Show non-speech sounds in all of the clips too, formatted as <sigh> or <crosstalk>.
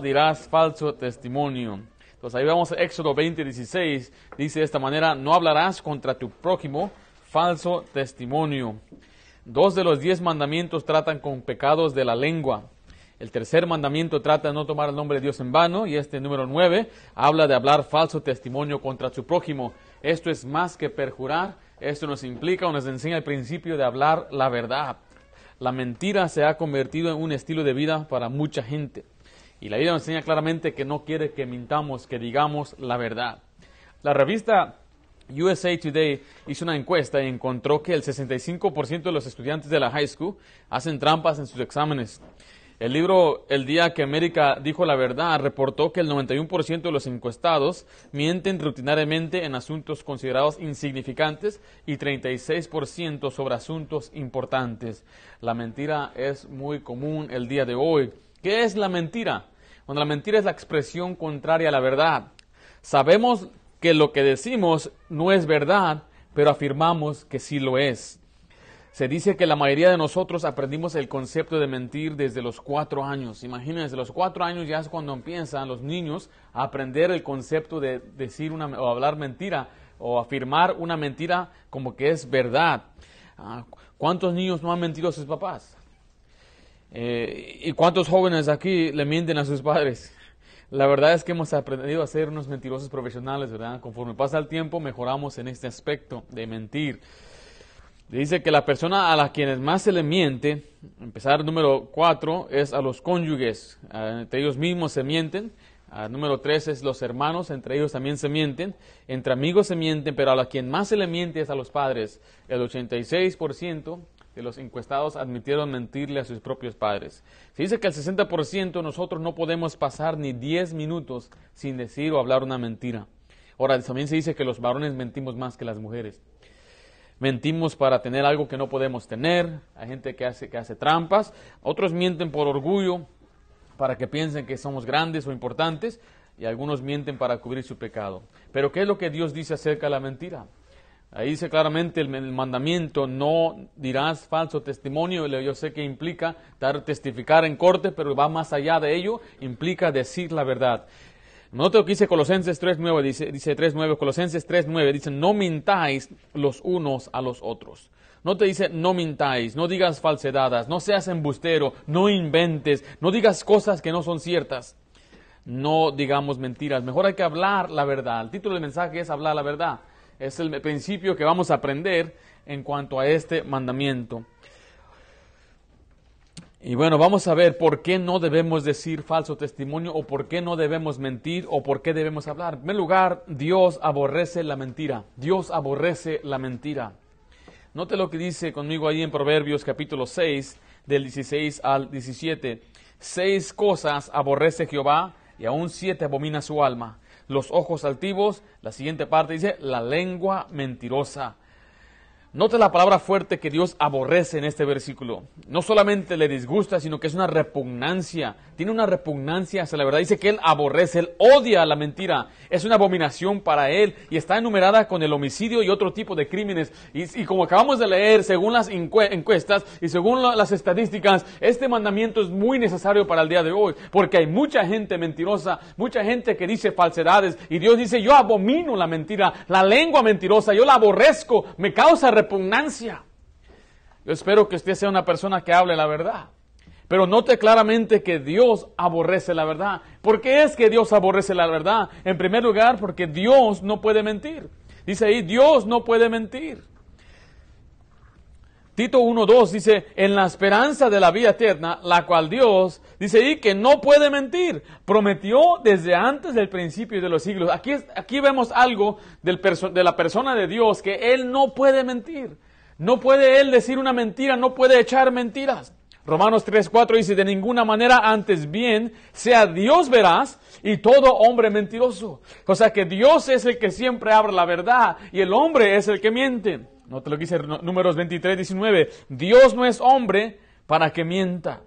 dirás falso testimonio. Entonces ahí vamos a Éxodo 20, 16. Dice de esta manera, no hablarás contra tu prójimo falso testimonio. Dos de los diez mandamientos tratan con pecados de la lengua. El tercer mandamiento trata de no tomar el nombre de Dios en vano y este número nueve habla de hablar falso testimonio contra tu prójimo. Esto es más que perjurar, esto nos implica o nos enseña el principio de hablar la verdad. La mentira se ha convertido en un estilo de vida para mucha gente. Y la vida nos enseña claramente que no quiere que mintamos, que digamos la verdad. La revista USA Today hizo una encuesta y encontró que el 65% de los estudiantes de la high school hacen trampas en sus exámenes. El libro El día que América dijo la verdad reportó que el 91% de los encuestados mienten rutinariamente en asuntos considerados insignificantes y 36% sobre asuntos importantes. La mentira es muy común el día de hoy. ¿Qué es la mentira? Cuando la mentira es la expresión contraria a la verdad. Sabemos que lo que decimos no es verdad, pero afirmamos que sí lo es. Se dice que la mayoría de nosotros aprendimos el concepto de mentir desde los cuatro años. Imagínense, los cuatro años ya es cuando empiezan los niños a aprender el concepto de decir una, o hablar mentira o afirmar una mentira como que es verdad. Ah, ¿Cuántos niños no han mentido a sus papás? Eh, ¿Y cuántos jóvenes aquí le mienten a sus padres? La verdad es que hemos aprendido a ser unos mentirosos profesionales, ¿verdad? Conforme pasa el tiempo, mejoramos en este aspecto de mentir. Dice que la persona a la quien más se le miente, empezar número cuatro, es a los cónyuges. entre ellos mismos se mienten. Ah, número tres es los hermanos, entre ellos también se mienten. Entre amigos se mienten, pero a la quien más se le miente es a los padres. El 86% los encuestados admitieron mentirle a sus propios padres. Se dice que el 60% nosotros no podemos pasar ni 10 minutos sin decir o hablar una mentira. Ahora, también se dice que los varones mentimos más que las mujeres. Mentimos para tener algo que no podemos tener. Hay gente que hace, que hace trampas. Otros mienten por orgullo, para que piensen que somos grandes o importantes. Y algunos mienten para cubrir su pecado. Pero ¿qué es lo que Dios dice acerca de la mentira? Ahí dice claramente el, mandamiento, no dirás falso testimonio, yo sé que implica dar, testificar en corte, pero va más allá de ello, implica decir la verdad. te lo que dice Colosenses 3.9, dice, 3.9, Colosenses 3.9, dice, no mintáis los unos a los otros. No te dice, no mintáis, no digas falsedades no seas embustero, no inventes, no digas cosas que no son ciertas. No digamos mentiras, mejor hay que hablar la verdad. El título del mensaje es hablar la verdad. Es el principio que vamos a aprender en cuanto a este mandamiento. Y bueno, vamos a ver por qué no debemos decir falso testimonio o por qué no debemos mentir o por qué debemos hablar. En primer lugar, Dios aborrece la mentira. Dios aborrece la mentira. Note lo que dice conmigo ahí en Proverbios capítulo 6, del 16 al 17. Seis cosas aborrece Jehová y aún siete abomina su alma los ojos altivos. La siguiente parte dice, la lengua mentirosa. Nota la palabra fuerte que Dios aborrece en este versículo. No solamente le disgusta, sino que es una repugnancia. Tiene una repugnancia hacia la verdad. Dice que Él aborrece, Él odia la mentira. Es una abominación para Él y está enumerada con el homicidio y otro tipo de crímenes. Y, como acabamos de leer, según las encuestas y según las estadísticas, este mandamiento es muy necesario para el día de hoy, porque hay mucha gente mentirosa, mucha gente que dice falsedades y Dios dice, yo abomino la mentira, la lengua mentirosa, yo la aborrezco, me causa repugnancia. Yo espero que usted sea una persona que hable la verdad. Pero note claramente que Dios aborrece la verdad. ¿Por qué es que Dios aborrece la verdad? En primer lugar, porque Dios no puede mentir. Dice ahí, Dios no puede mentir. Tito 1.2 dice, en la esperanza de la vida eterna, la cual Dios, dice y que no puede mentir, prometió desde antes del principio de los siglos. Aquí, aquí vemos algo del de la persona de Dios, que Él no puede mentir. No puede Él decir una mentira, no puede echar mentiras. Romanos 3.4 dice, de ninguna manera antes bien sea Dios veraz y todo hombre mentiroso. O sea que Dios es el que siempre abre la verdad y el hombre es el que miente. No te lo dice números 23, 19. Dios no es hombre para que mienta.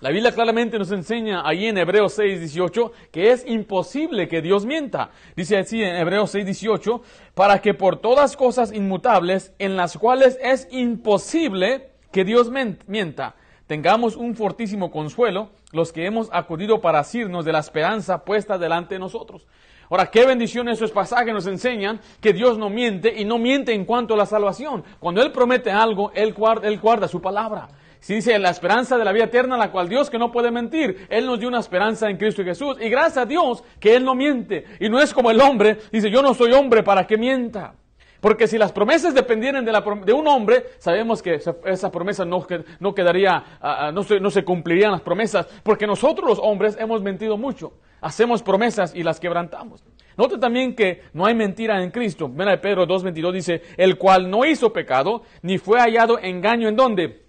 La Biblia claramente nos enseña ahí en Hebreos 6, 18 que es imposible que Dios mienta. Dice así en Hebreos 6, 18, para que por todas cosas inmutables en las cuales es imposible que Dios mienta, tengamos un fortísimo consuelo los que hemos acudido para asirnos de la esperanza puesta delante de nosotros. Ahora, qué bendición esos pasajes nos enseñan que Dios no miente y no miente en cuanto a la salvación. Cuando Él promete algo, Él guarda, guarda su palabra. Si dice la esperanza de la vida eterna, la cual Dios que no puede mentir, Él nos dio una esperanza en Cristo Jesús. Y gracias a Dios que Él no miente. Y no es como el hombre, dice, yo no soy hombre para que mienta. Porque si las promesas dependieran de, un hombre, sabemos que esa, promesa no, no quedaría, ah, ah, no, se, no se cumplirían las promesas, porque nosotros los hombres hemos mentido mucho hacemos promesas y las quebrantamos. Note también que no hay mentira en Cristo. Mira, Pedro 2.22 dice, el cual no hizo pecado, ni fue hallado engaño en donde?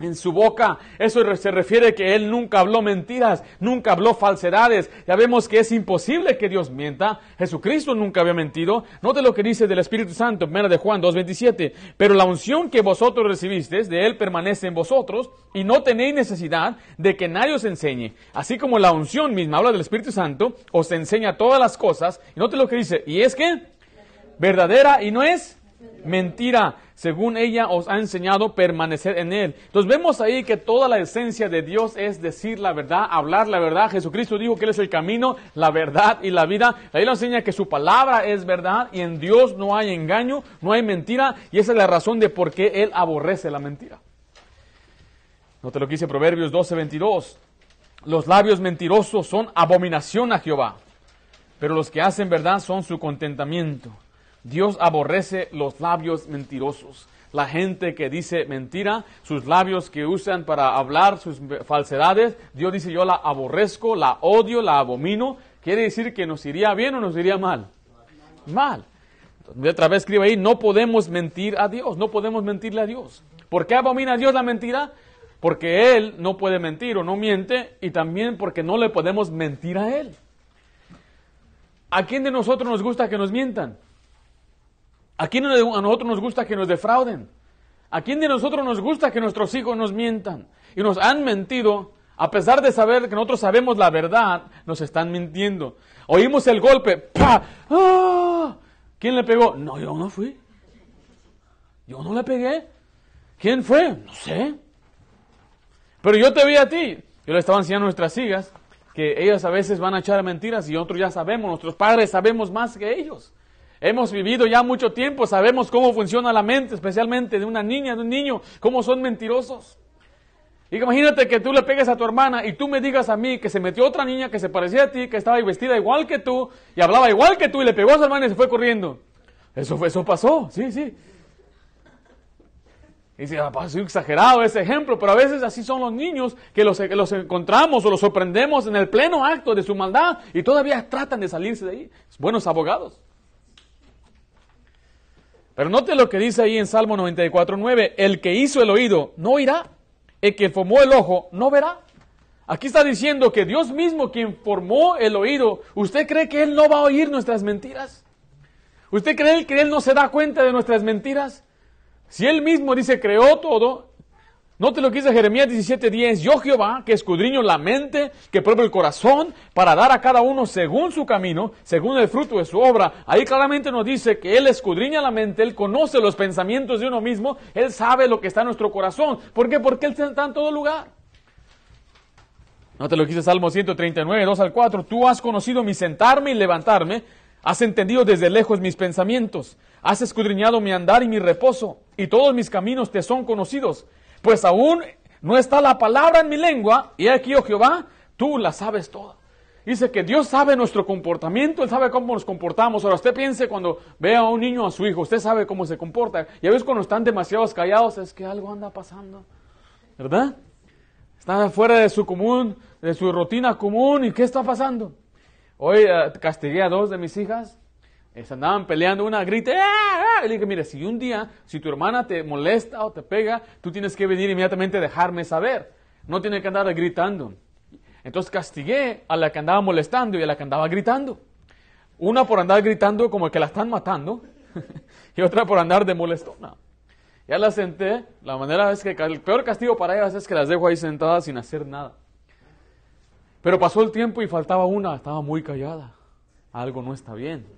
en su boca. Eso se refiere que él nunca habló mentiras, nunca habló falsedades. Ya vemos que es imposible que Dios mienta. Jesucristo nunca había mentido. Note lo que dice del Espíritu Santo, 1 de Juan 2.27. Pero la unción que vosotros recibisteis de él permanece en vosotros y no tenéis necesidad de que nadie os enseñe. Así como la unción misma habla del Espíritu Santo, os enseña todas las cosas. Y note lo que dice. Y es que verdadera y no es mentira. Según ella os ha enseñado permanecer en él. Entonces vemos ahí que toda la esencia de Dios es decir la verdad, hablar la verdad. Jesucristo dijo que Él es el camino, la verdad y la vida. Ahí lo enseña que su palabra es verdad y en Dios no hay engaño, no hay mentira. Y esa es la razón de por qué Él aborrece la mentira. No te lo dice Proverbios 12, 22. Los labios mentirosos son abominación a Jehová, pero los que hacen verdad son su contentamiento. Dios aborrece los labios mentirosos. La gente que dice mentira, sus labios que usan para hablar sus falsedades, Dios dice yo la aborrezco, la odio, la abomino. Quiere decir que nos iría bien o nos iría mal. Mal. De otra vez escribe ahí, no podemos mentir a Dios, no podemos mentirle a Dios. ¿Por qué abomina a Dios la mentira? Porque Él no puede mentir o no miente y también porque no le podemos mentir a Él. ¿A quién de nosotros nos gusta que nos mientan? ¿A quién a nosotros nos gusta que nos defrauden? ¿A quién de nosotros nos gusta que nuestros hijos nos mientan? Y nos han mentido, a pesar de saber que nosotros sabemos la verdad, nos están mintiendo. Oímos el golpe, ¡Ah! ¿Quién le pegó? No, yo no fui. Yo no le pegué. ¿Quién fue? No sé. Pero yo te vi a ti. Yo le estaba enseñando a nuestras hijas que ellas a veces van a echar mentiras y nosotros ya sabemos, nuestros padres sabemos más que ellos. Hemos vivido ya mucho tiempo, sabemos cómo funciona la mente, especialmente de una niña, de un niño, cómo son mentirosos. Y imagínate que tú le pegues a tu hermana y tú me digas a mí que se metió otra niña que se parecía a ti, que estaba vestida igual que tú y hablaba igual que tú y le pegó a su hermana y se fue corriendo. Eso, fue, eso pasó, sí, sí. Y dice, ah, exagerado ese ejemplo, pero a veces así son los niños que los, que los encontramos o los sorprendemos en el pleno acto de su maldad y todavía tratan de salirse de ahí. Buenos abogados. Pero note lo que dice ahí en Salmo 94.9, el que hizo el oído no oirá, el que formó el ojo no verá. Aquí está diciendo que Dios mismo quien formó el oído, ¿usted cree que Él no va a oír nuestras mentiras? ¿Usted cree que Él no se da cuenta de nuestras mentiras? Si Él mismo dice creó todo, te lo que dice Jeremías 17:10. Yo Jehová, que escudriño la mente, que pruebo el corazón, para dar a cada uno según su camino, según el fruto de su obra. Ahí claramente nos dice que Él escudriña la mente, Él conoce los pensamientos de uno mismo, Él sabe lo que está en nuestro corazón. ¿Por qué? Porque Él está en todo lugar. te lo que dice Salmo 139, 2 al 4. Tú has conocido mi sentarme y levantarme. Has entendido desde lejos mis pensamientos. Has escudriñado mi andar y mi reposo. Y todos mis caminos te son conocidos pues aún no está la palabra en mi lengua, y aquí, oh Jehová, tú la sabes toda. Dice que Dios sabe nuestro comportamiento, Él sabe cómo nos comportamos. Ahora, usted piense cuando ve a un niño, a su hijo, usted sabe cómo se comporta. Y a veces cuando están demasiados callados es que algo anda pasando, ¿verdad? Están fuera de su común, de su rutina común, ¿y qué está pasando? Hoy eh, castigué a dos de mis hijas se andaban peleando una grita, ¡Ah! ah" y le dije, mire, si un día, si tu hermana te molesta o te pega, tú tienes que venir inmediatamente a dejarme saber. No tiene que andar gritando. Entonces castigué a la que andaba molestando y a la que andaba gritando. Una por andar gritando como que la están matando <laughs> y otra por andar de molestona. Ya la senté, la manera es que el peor castigo para ellas es que las dejo ahí sentadas sin hacer nada. Pero pasó el tiempo y faltaba una, estaba muy callada. Algo no está bien.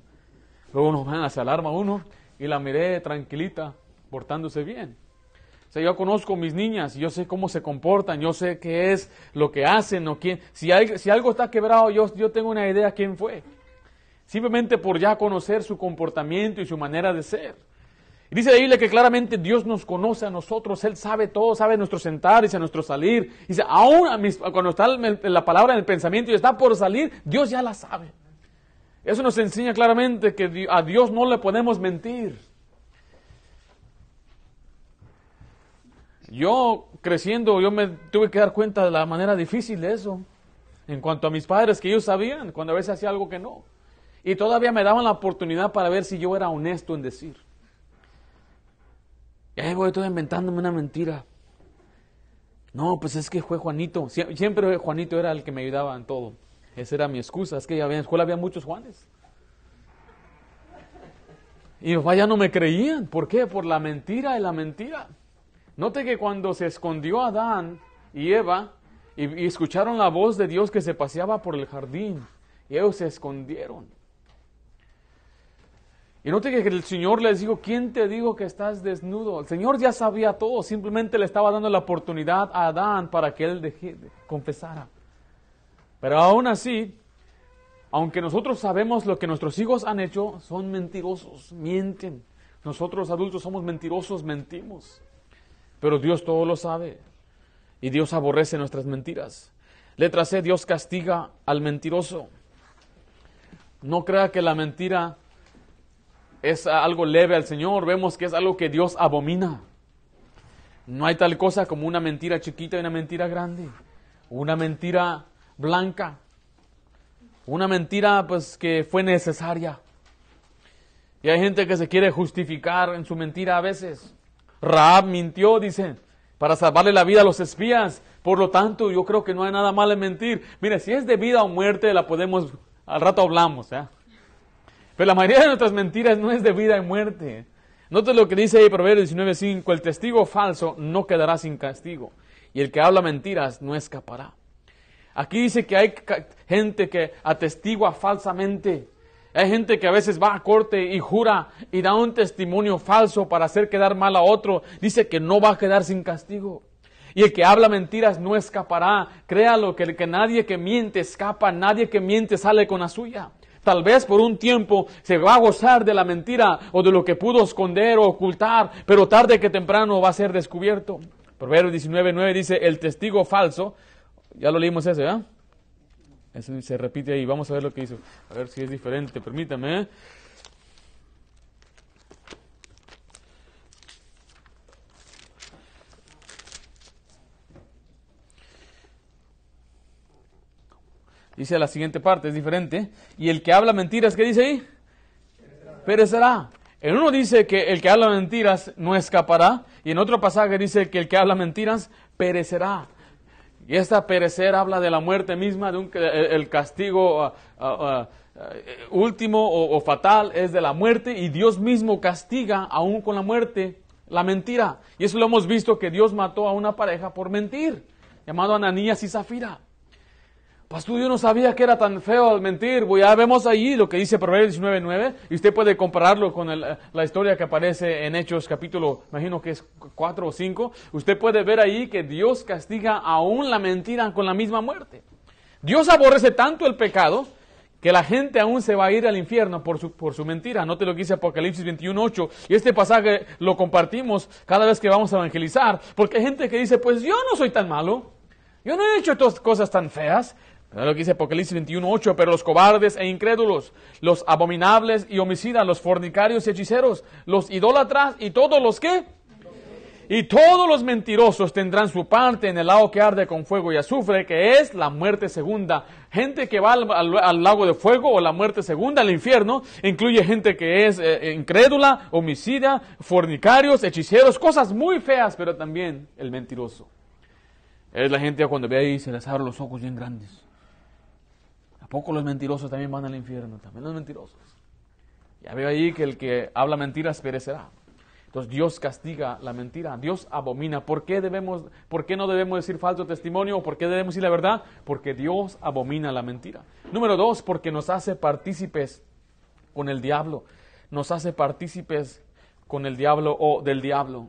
Luego uno se alarma uno y la miré tranquilita, portándose bien. O sea, yo conozco mis niñas, yo sé cómo se comportan, yo sé qué es lo que hacen o quién. Si, algo está quebrado, yo, yo tengo una idea quién fue. Simplemente por ya conocer su comportamiento y su manera de ser. Y dice la Biblia que claramente Dios nos conoce a nosotros, Él sabe todo, sabe nuestro sentar, y nuestro salir. Dice, aún cuando está la palabra en el pensamiento y está por salir, Dios ya la sabe. Eso nos enseña claramente que a Dios no le podemos mentir. Yo creciendo, yo me tuve que dar cuenta de la manera difícil de eso. En cuanto a mis padres, que ellos sabían cuando a veces hacía algo que no. Y todavía me daban la oportunidad para ver si yo era honesto en decir. Y ahí voy todo inventándome una mentira. No, pues es que fue Juanito. siempre Juanito era el que me ayudaba en todo. Esa era mi excusa. Es que ya había, en la escuela había muchos Juanes. Y vaya, ya no me creían. ¿Por qué? Por la mentira y la mentira. Note que cuando se escondió Adán y Eva y, escucharon la voz de Dios que se paseaba por el jardín, y ellos se escondieron. Y note que el Señor les dijo, ¿quién te digo que estás desnudo? El Señor ya sabía todo, simplemente le estaba dando la oportunidad a Adán para que él confesara. Pero aún así, aunque nosotros sabemos lo que nuestros hijos han hecho, son mentirosos, mienten. Nosotros adultos somos mentirosos, mentimos. Pero Dios todo lo sabe. Y Dios aborrece nuestras mentiras. Letra C, Dios castiga al mentiroso. No crea que la mentira es algo leve al Señor. Vemos que es algo que Dios abomina. No hay tal cosa como una mentira chiquita y una mentira grande. Una mentira blanca. Una mentira pues que fue necesaria. Y hay gente que se quiere justificar en su mentira a veces. Raab mintió, dice, para salvarle la vida a los espías. Por lo tanto, yo creo que no hay nada mal en mentir. Mire, si es de vida o muerte, la podemos, al rato hablamos. ¿eh? Pero la mayoría de nuestras mentiras no es de vida y muerte. Note lo que dice ahí Proverbios 19.5, el testigo falso no quedará sin castigo. Y el que habla mentiras no escapará. Aquí dice que hay gente que atestigua falsamente. Hay gente que a veces va a corte y jura y da un testimonio falso para hacer quedar mal a otro. Dice que no va a quedar sin castigo. Y el que habla mentiras no escapará. Créalo, que, el que nadie que miente escapa, nadie que miente sale con la suya. Tal vez por un tiempo se va a gozar de la mentira o de lo que pudo esconder o ocultar, pero tarde que temprano va a ser descubierto. Proverbios 19.9 dice, el testigo falso ya lo leímos ese, ¿verdad? Eso se repite ahí. Vamos a ver lo que hizo. A ver si es diferente. Permítame. ¿eh? Dice la siguiente parte, es diferente. Y el que habla mentiras, ¿qué dice ahí? Perecerá. En uno dice que el que habla mentiras no escapará. Y en otro pasaje dice que el que habla mentiras perecerá. Y esta perecer habla de la muerte misma, de un, el castigo ah, ah, ah, eh, último o, o, fatal es de la muerte y Dios mismo castiga aún con la muerte la mentira. Y eso lo hemos visto que Dios mató a una pareja por mentir, llamado Ananías y Zafira. Pastor, yo no sabía que era tan feo al mentir. ya ah, vemos ahí lo que dice Proverbios 19.9 y usted puede compararlo con eh, la historia que aparece en Hechos capítulo, imagino que es 4 o 5. Usted puede ver ahí que Dios castiga aún la mentira con la misma muerte. Dios aborrece tanto el pecado que la gente aún se va a ir al infierno por su, por su mentira. Note lo que dice Apocalipsis 21.8. Y este pasaje lo compartimos cada vez que vamos a evangelizar. Porque hay gente que dice, pues yo no soy tan malo. Yo no he hecho cosas tan feas lo que dice Apocalipsis 21.8, pero los cobardes e incrédulos, los abominables y homicidas, los fornicarios y hechiceros, los idólatras y todos los que... Y todos los mentirosos tendrán su parte en el lago que arde con fuego y azufre, que es la muerte segunda. Gente que va al, lago de fuego o la muerte segunda, al infierno, incluye gente que es eh, eh, incrédula, homicida, fornicarios, hechiceros, cosas muy feas, pero también el mentiroso. Es la gente cuando ve ahí se les abre los ojos bien grandes poco los mentirosos también van al infierno? También los mentirosos. Ya veo ahí que el que habla mentiras perecerá. Entonces Dios castiga la mentira, Dios abomina. ¿Por qué, debemos, ¿Por qué no debemos decir falso testimonio por qué debemos decir la verdad? Porque Dios abomina la mentira. Número dos, porque nos hace partícipes con el diablo. Nos hace partícipes con el diablo o del diablo.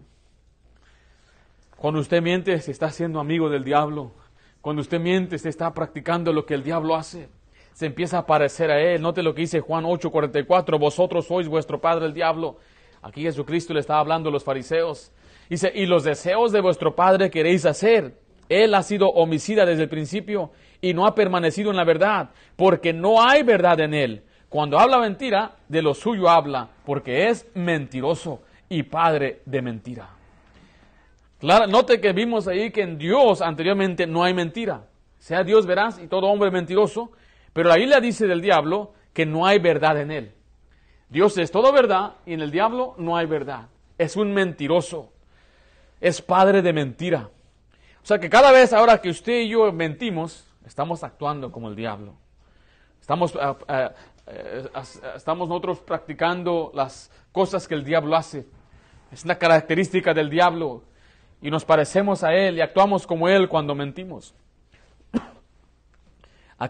Cuando usted miente, se está haciendo amigo del diablo. Cuando usted miente, se está practicando lo que el diablo hace se empieza a parecer a él. Note lo que dice Juan 8:44, vosotros sois vuestro padre el diablo. Aquí Jesucristo le está hablando a los fariseos. Dice, y los deseos de vuestro padre queréis hacer. Él ha sido homicida desde el principio y no ha permanecido en la verdad, porque no hay verdad en él. Cuando habla mentira, de lo suyo habla, porque es mentiroso y padre de mentira. Claro, note que vimos ahí que en Dios anteriormente no hay mentira. Sea Dios verás y todo hombre mentiroso, pero la Biblia dice del diablo que no hay verdad en él. Dios es toda verdad y en el diablo no hay verdad. Es un mentiroso. Es padre de mentira. O sea que cada vez ahora que usted y yo mentimos, estamos actuando como el diablo. Estamos, eh, eh, eh, estamos nosotros practicando las cosas que el diablo hace. Es una característica del diablo. Y nos parecemos a él y actuamos como él cuando mentimos.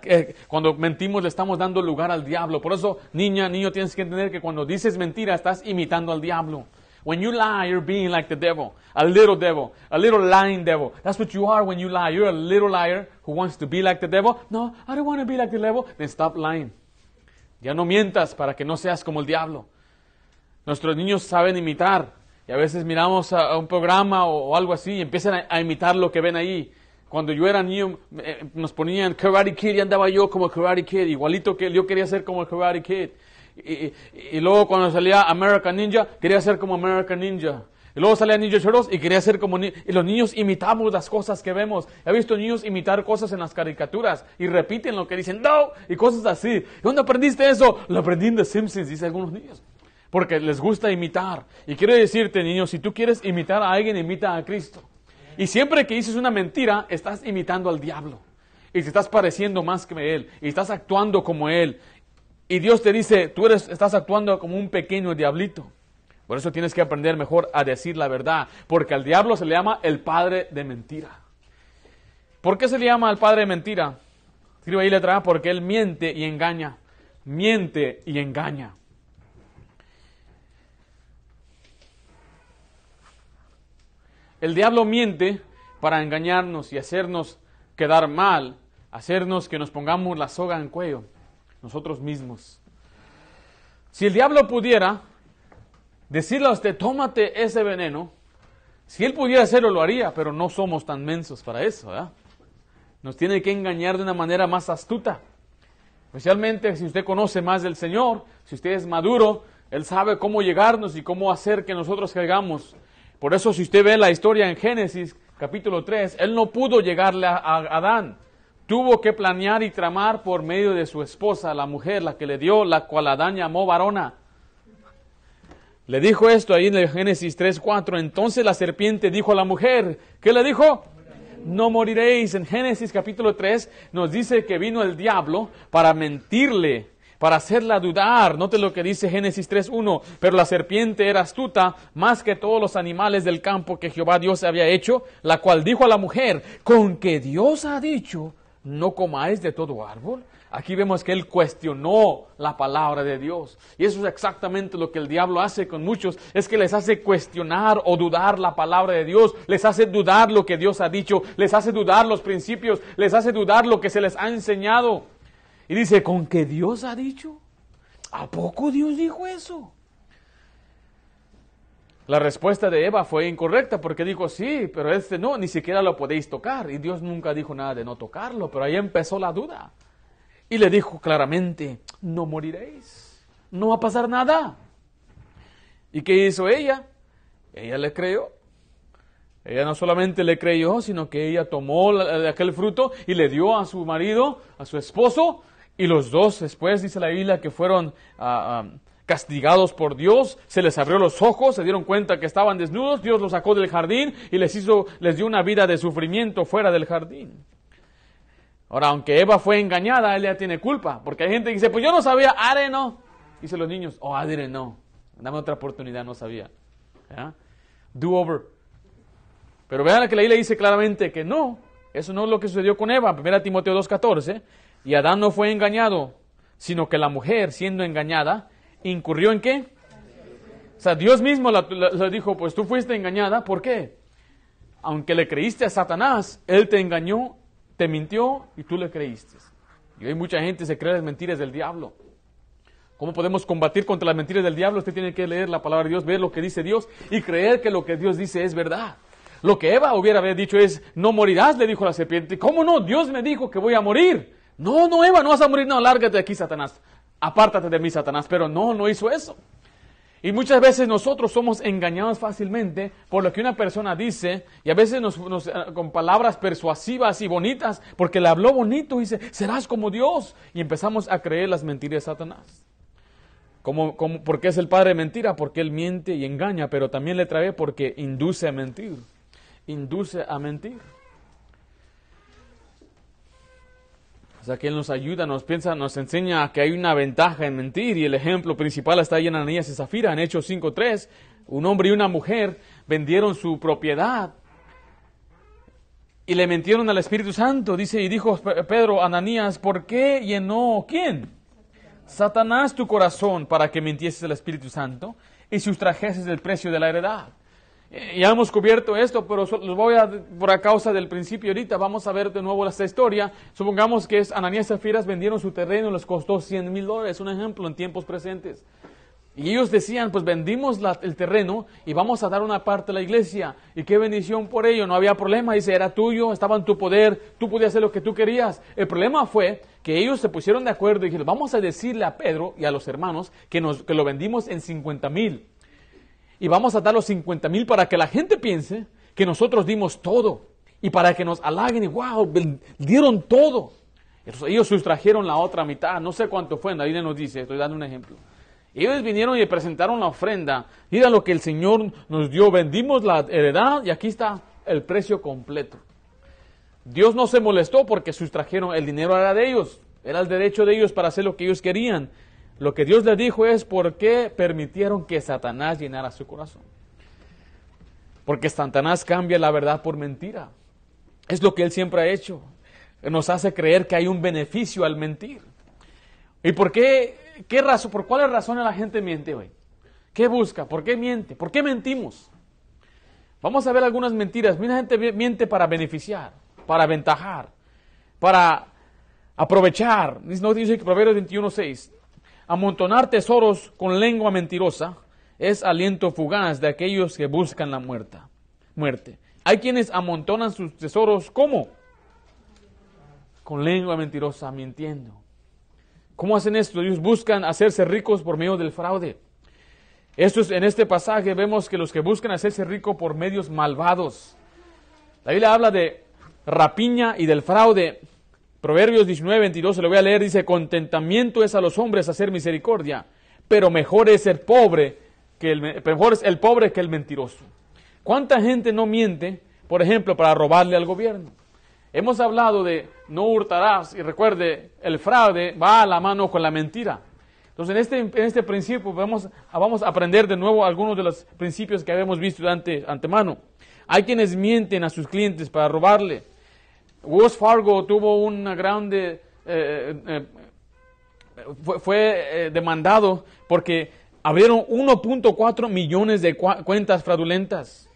Eh, cuando mentimos le estamos dando lugar al diablo. Por eso, niña, niño, tienes que entender que cuando dices mentira estás imitando al diablo. When you lie, you're being like the devil, a little devil, a little lying devil. That's what you are when you lie. You're a little liar who wants to be like the devil. No, I don't want to be like the devil. Then stop lying. Ya no mientas para que no seas como el diablo. Nuestros niños saben imitar. Y a veces miramos a, un programa o, algo así y empiezan a imitar lo que ven ahí. Cuando yo era niño, eh, nos ponían Karate Kid y andaba yo como Karate Kid, igualito que yo quería ser como Karate Kid. Y, luego cuando salía American Ninja, quería ser como American Ninja. Y luego salía Ninja Turtles y quería ser como... y los niños imitamos las cosas que vemos. He visto niños imitar cosas en las caricaturas y repiten lo que dicen, no, y cosas así. dónde aprendiste eso? Lo aprendí en The Simpsons, dice algunos niños. Porque les gusta imitar. Y quiero decirte, niños, si tú quieres imitar a alguien, imita a Cristo. Y siempre que dices una mentira, estás imitando al diablo. Y te estás pareciendo más que él. Y estás actuando como él. Y Dios te dice, tú eres, estás actuando como un pequeño diablito. Por eso tienes que aprender mejor a decir la verdad. Porque al diablo se le llama el padre de mentira. ¿Por qué se le llama al padre de mentira? Escribe ahí letra A, porque él miente y engaña. Miente y engaña. El diablo miente para engañarnos y hacernos quedar mal, hacernos que nos pongamos la soga en cuello, nosotros mismos. Si el diablo pudiera decirle a usted, tómate ese veneno, si él pudiera hacerlo, lo haría, pero no somos tan mensos para eso, Nos tiene que engañar de una manera más astuta. Especialmente si usted conoce más del Señor, si usted es maduro, Él sabe cómo llegarnos y cómo hacer que nosotros caigamos por eso si usted ve la historia en Génesis capítulo 3, él no pudo llegarle a, Adán. Tuvo que planear y tramar por medio de su esposa, la mujer, la que le dio, la cual Adán llamó varona. Le dijo esto ahí en Génesis 3, 4. Entonces la serpiente dijo a la mujer, ¿qué le dijo? no moriréis. En Génesis capítulo 3 nos dice que vino el diablo para mentirle para hacerla dudar. Note lo que dice Génesis 3.1, pero la serpiente era astuta más que todos los animales del campo que Jehová Dios había hecho, la cual dijo a la mujer, con que Dios ha dicho, no comáis de todo árbol. Aquí vemos que él cuestionó la palabra de Dios. Y eso es exactamente lo que el diablo hace con muchos, es que les hace cuestionar o dudar la palabra de Dios, les hace dudar lo que Dios ha dicho, les hace dudar los principios, les hace dudar lo que se les ha enseñado. Y dice, ¿con qué Dios ha dicho? ¿A poco Dios dijo eso? La respuesta de Eva fue incorrecta porque dijo, sí, pero este no, ni siquiera lo podéis tocar. Y Dios nunca dijo nada de no tocarlo, pero ahí empezó la duda. Y le dijo claramente, no moriréis, no va a pasar nada. ¿Y qué hizo ella? Ella le creyó. Ella no solamente le creyó, sino que ella tomó aquel fruto y le dio a su marido, a su esposo, y los dos después, dice la Biblia, que fueron ah, ah, castigados por Dios, se les abrió los ojos, se dieron cuenta que estaban desnudos, Dios los sacó del jardín y les hizo, les dio una vida de sufrimiento fuera del jardín. Ahora, aunque Eva fue engañada, ella tiene culpa, porque hay gente que dice, pues yo no sabía, areno no. Dice los niños, oh, adreno no, dame otra oportunidad, no sabía. Do over. Pero vean que la Biblia dice claramente que no, eso no es lo que sucedió con Eva, 1 Timoteo 2.14. Y Adán no fue engañado, sino que la mujer, siendo engañada, incurrió en qué? O sea, Dios mismo le dijo, pues tú fuiste engañada, ¿por qué? Aunque le creíste a Satanás, él te engañó, te mintió y tú le creíste. Y hay mucha gente se cree las mentiras del diablo. ¿Cómo podemos combatir contra las mentiras del diablo? Usted tiene que leer la palabra de Dios, ver lo que dice Dios y creer que lo que Dios dice es verdad. Lo que Eva hubiera dicho es, no morirás, le dijo la serpiente. ¿Cómo no? Dios me dijo que voy a morir. No, no, Eva, no vas a morir, no, lárgate de aquí, Satanás. Apártate de mí, Satanás. Pero no, no hizo eso. Y muchas veces nosotros somos engañados fácilmente por lo que una persona dice, y a veces eh, con palabras persuasivas y bonitas, porque le habló bonito, y dice, serás como Dios. Y empezamos a creer las mentiras de Satanás. Como, como, porque es el padre de mentira, porque él miente y engaña, pero también le trae porque induce a mentir. Induce a mentir. O sea que Él nos ayuda, nos piensa, nos enseña que hay una ventaja en mentir y el ejemplo principal está ahí en Ananías y Zafira, en Hechos 5.3. Un hombre y una mujer vendieron su propiedad y le mintieron al Espíritu Santo. Dice, y dijo Pedro, Ananías, ¿por qué llenó quién? Satanás tu corazón para que mintieses al Espíritu Santo y sustrajeses el precio de la heredad. Eh, ya hemos cubierto esto, pero los voy a, por a causa del principio ahorita, vamos a ver de nuevo esta historia. Supongamos que es Ananías y Zafiras vendieron su terreno, y les costó 100 mil dólares, un ejemplo en tiempos presentes. Y ellos decían, pues vendimos el terreno y vamos a dar una parte a la iglesia. Y qué bendición por ello, no había problema, dice, era tuyo, estaba en tu poder, tú podías hacer lo que tú querías. El problema fue que ellos se pusieron de acuerdo y dijeron, vamos a decirle a Pedro y a los hermanos que, nos, que lo vendimos en 50 mil y vamos a dar los 50 mil para que la gente piense que nosotros dimos todo y para que nos halaguen y wow, dieron todo. ellos sustrajeron la otra mitad, no sé cuánto fue, nadie nos dice, estoy dando un ejemplo. Ellos vinieron y presentaron la ofrenda. Mira lo que el Señor nos dio. Vendimos la heredad y aquí está el precio completo. Dios no se molestó porque sustrajeron el dinero era de ellos. Era el derecho de ellos para hacer lo que ellos querían. Lo que Dios le dijo es por qué permitieron que Satanás llenara su corazón. Porque Satanás cambia la verdad por mentira. Es lo que él siempre ha hecho. Nos hace creer que hay un beneficio al mentir. ¿Y por qué? ¿Qué razón? ¿Por cuáles razones la gente miente hoy? ¿Qué busca? ¿Por qué miente? ¿Por qué mentimos? Vamos a ver algunas mentiras. Mira, gente miente para beneficiar, para aventajar, para aprovechar. No dice que 21, 6. Amontonar tesoros con lengua mentirosa es aliento fugaz de aquellos que buscan la muerte. Hay quienes amontonan sus tesoros ¿cómo? Con lengua mentirosa, mintiendo. ¿Cómo hacen esto? Ellos buscan hacerse ricos por medio del fraude. Esto es, en este pasaje vemos que los que buscan hacerse ricos por medios malvados. La Biblia habla de rapiña y del fraude. Proverbios 19, 22, se lo voy a leer, dice, contentamiento es a los hombres hacer misericordia, pero mejor es ser pobre que el, mejor es el pobre que el mentiroso. ¿Cuánta gente no miente, por ejemplo, para robarle al gobierno? Hemos hablado de no hurtarás y recuerde, el fraude va a la mano con la mentira. Entonces, en este, en este principio vamos, vamos, a aprender de nuevo algunos de los principios que habíamos visto de antemano. Hay quienes mienten a sus clientes para robarle. Wells Fargo tuvo una grande... Eh, eh, eh, fue, demandado porque abrieron 1.4 millones de cuentas fraudulentas.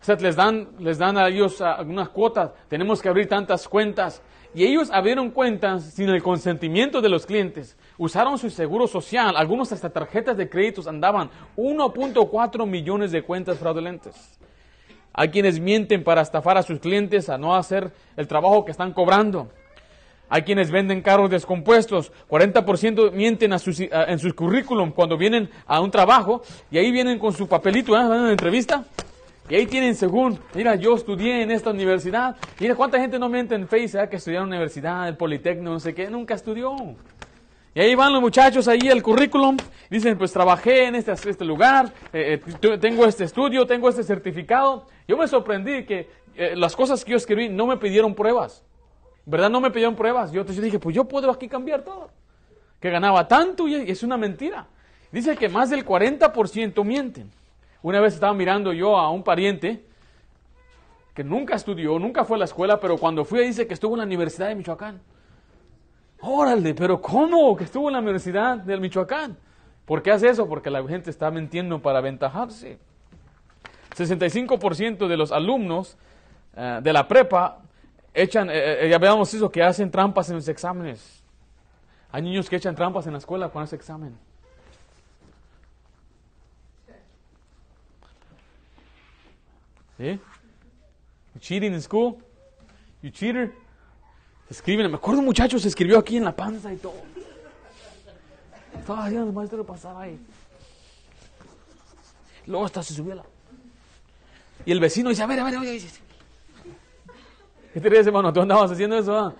O sea, les dan, les dan a ellos algunas cuotas, tenemos que abrir tantas cuentas. Y ellos abrieron cuentas sin el consentimiento de los clientes. Usaron su seguro social, algunos hasta tarjetas de créditos andaban. 1.4 millones de cuentas fraudulentas. Hay quienes mienten para estafar a sus clientes a no hacer el trabajo que están cobrando. Hay quienes venden carros descompuestos. 40% mienten ciento mienten eh, en sus currículum cuando vienen a un trabajo y ahí vienen con su papelito, ¿eh? Van a una entrevista. Y ahí tienen según, mira, yo estudié en esta universidad. Mira, cuánta gente no miente en Facebook ¿eh? que estudiaron en universidad, el Politécnico, no sé qué, nunca estudió. Y ahí van los muchachos, ahí el currículum, dicen, pues trabajé en este, este lugar, eh, eh, tengo este estudio, tengo este certificado. Yo me sorprendí que eh, las cosas que yo escribí no me pidieron pruebas, ¿verdad? No me pidieron pruebas. Yo, dije, pues yo puedo aquí cambiar todo. Que ganaba tanto y es una mentira. Dice que más del 40% mienten. Una vez estaba mirando yo a un pariente que nunca estudió, nunca fue a la escuela, pero cuando fui dice que estuvo en la Universidad de Michoacán. Órale, pero ¿cómo? Que estuvo en la Universidad del Michoacán. ¿Por qué hace eso? Porque la gente está mintiendo para aventajarse. 65% de los alumnos eh, de la prepa echan, eh, eh, ya veamos eso, que hacen trampas en los exámenes. Hay niños que echan trampas en la escuela cuando ese examen. ¿Sí? cheating in school? You cheater? Escriben, me acuerdo muchachos, escribió aquí en la panza y todo. Estaba haciendo el maestro pasaba ahí. Luego hasta se subió la. Y el vecino dice, a ver, a ver, a ver. ¿Qué te ríes, hermano? ¿Tú andabas haciendo eso? ¿ah?